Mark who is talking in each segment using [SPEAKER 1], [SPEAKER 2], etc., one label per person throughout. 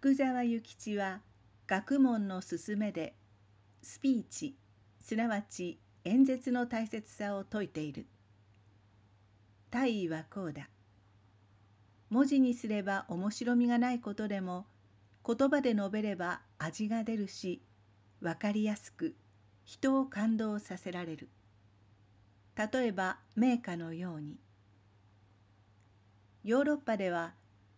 [SPEAKER 1] 福沢諭吉は学問の勧めでスピーチすなわち演説の大切さを説いている大意はこうだ文字にすれば面白みがないことでも言葉で述べれば味が出るし分かりやすく人を感動させられる例えば名家のようにヨーロッパでは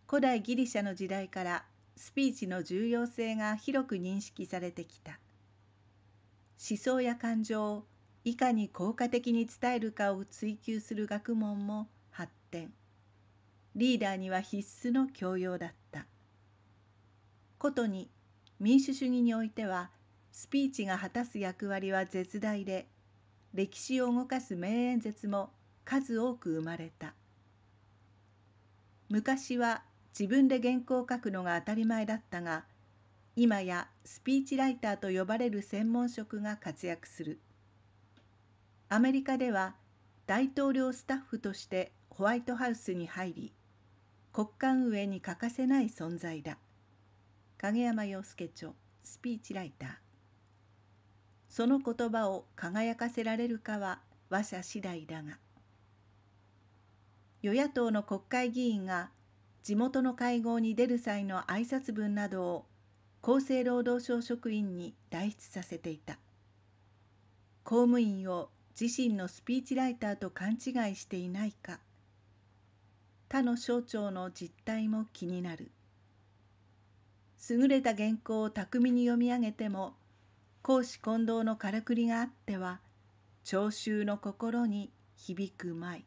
[SPEAKER 1] 古代ギリシャの時代からスピーチの重要性が広く認識されてきた思想や感情をいかに効果的に伝えるかを追求する学問も発展リーダーには必須の教養だったことに民主主義においてはスピーチが果たす役割は絶大で歴史を動かす名演説も数多く生まれた昔は自分で原稿を書くのが当たり前だったが今やスピーチライターと呼ばれる専門職が活躍するアメリカでは大統領スタッフとしてホワイトハウスに入り国家運営に欠かせない存在だ影山洋介著スピーチライターその言葉を輝かせられるかは話者次第だが与野党の国会議員が地元の会合に出る際の挨拶文などを厚生労働省職員に代筆させていた公務員を自身のスピーチライターと勘違いしていないか他の省庁の実態も気になる優れた原稿を巧みに読み上げても公私混同のからくりがあっては聴衆の心に響くまい。